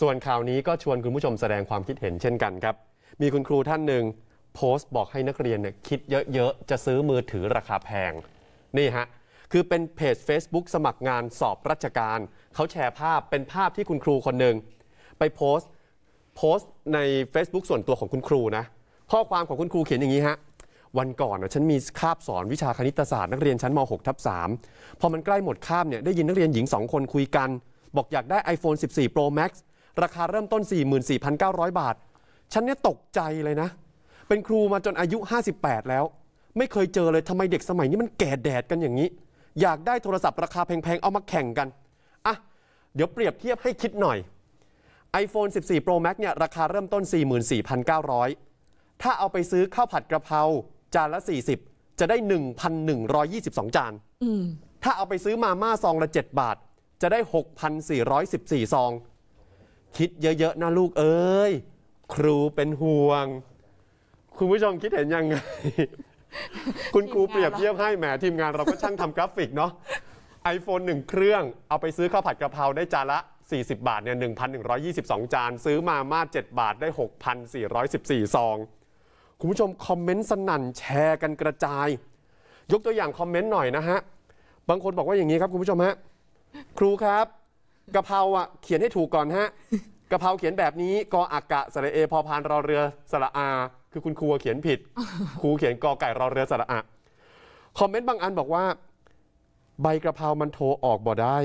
ส่วนข่าวนี้ก็ชวนคุณผู้ชมแสดงความคิดเห็นเช่นกันครับ มีคุณครูท่านหนึ่งโพสต์บอกให้นักเรียนเนี่ยคิดเยอะ ๆ จะซื้อมือถือราคาแพง นี่ฮะคือเป็นเพจ Facebook สมัครงานสอบราชการ เขาแชร์ภาพเป็นภาพที่คุณครูคนหนึ่ง ไปโพสต์โพสต์ใน Facebook ส่วนตัวของคุณครูนะข้อความของคุณครูเขียนอย่างนี้ฮะวันก่อนฉันมีคาบสอนวิชาคณิตศาสตร์ นักเรียนชั้นม .6 ทับ3พอมันใกล้หมดคาบเนี่ยได้ยินนักเรียนหญิง 2 คนคุยกัน บอกอยากได้ iPhone 14 Pro Max ราคาเริ่มต้น 44,900 บาท ฉันเนี่ยตกใจเลยนะ เป็นครูมาจนอายุ 58 แล้ว ไม่เคยเจอเลยทำไมเด็กสมัยนี้มันแก่แดดกันอย่างนี้ อยากได้โทรศัพท์ราคาแพงๆ เอามาแข่งกัน อ่ะ เดี๋ยวเปรียบเทียบให้คิดหน่อย iPhone 14 Pro Max เนี่ยราคาเริ่มต้น 44,900 ถ้าเอาไปซื้อข้าวผัดกระเพราจานละ 40จะได้ 1,122 จาน ถ้าเอาไปซื้อมาม่าซองละ7 บาท จะได้ 6,414ซองคิดเยอะ ๆ นะลูกเอ้ย ครูเป็นห่วง คุณผู้ชมคิดเห็นยังไง คุณครูเปรียบเทียบให้แหมทีมงานเราก็ช่างทำกราฟิกเนาะ iPhone 1 เครื่อง เอาไปซื้อข้าวผัดกะเพราได้จานละ 40 บาทเนี่ย1,122 จาน ซื้อมาม่า7บาทได้ 6,414ซอง คุณผู้ชม คอมเมนต์สนั่น แชร์กันกระจาย ยกตัวอย่างคอมเมนต์หน่อยนะฮะ บางคนบอกว่าอย่างนี้ครับคุณผู้ชมฮะครูครับกะเพราอ่ะเขียนให้ถูกก่อนฮะกะเพราเขียนแบบนี้กออักกะสระเอพอพานรอเรือสระอา คือคุณครูเขียนผิด ครูเขียนกอไก่รอเรือสระอะคอมเมนต์บางอันบอกว่า ใบกระเพรามันโทรออกบ่ได้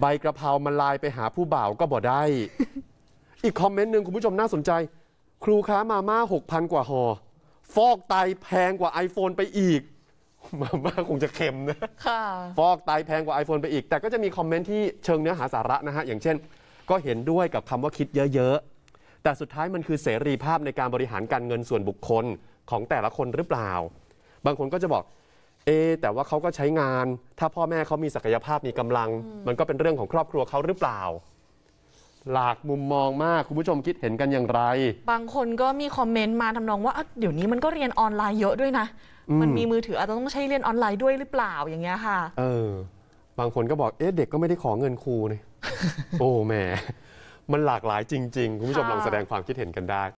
ใบกระเพรามันลายไปหาผู้บ่าวก็บ่ได้ อีกคอมเมนต์หนึ่งคุณผู้ชมน่าสนใจ ครูค้ามาม่าหกพันกว่าหอฟอกไตแพงกว่า iPhone ไปอีกมาม่าคงจะเค็มนะค่ะฟอกไตแพงกว่า iPhone ไปอีก แต่ก็จะมีคอมเมนต์ที่เชิงเนื้อหาสาระนะฮะ อย่างเช่น ก็เห็นด้วยกับคำว่าคิดเยอะๆ แต่สุดท้ายมันคือเสรีภาพในการบริหารการเงินส่วนบุคคลของแต่ละคนหรือเปล่า บางคนก็จะบอก เอแต่ว่าเขาก็ใช้งาน ถ้าพ่อแม่เขามีศักยภาพมีกำลัง มันก็เป็นเรื่องของครอบครัวเขาหรือเปล่า หลากมุมมองมากคุณผู้ชมคิดเห็นกันอย่างไร บางคนก็มีคอมเมนต์มาทำนองว่า เดี๋ยวนี้มันก็เรียนออนไลน์เยอะด้วยนะมันมีมือถืออาจจะต้องใช้เรียนออนไลน์ด้วยหรือเปล่าอย่างเงี้ยค่ะ เออ บางคนก็บอก เอ๊ะเด็กก็ไม่ได้ขอเงินครูนี่ โอ้แหมมันหลากหลายจริง ๆ คุณผู้ชมลองแสดงความคิดเห็นกันได้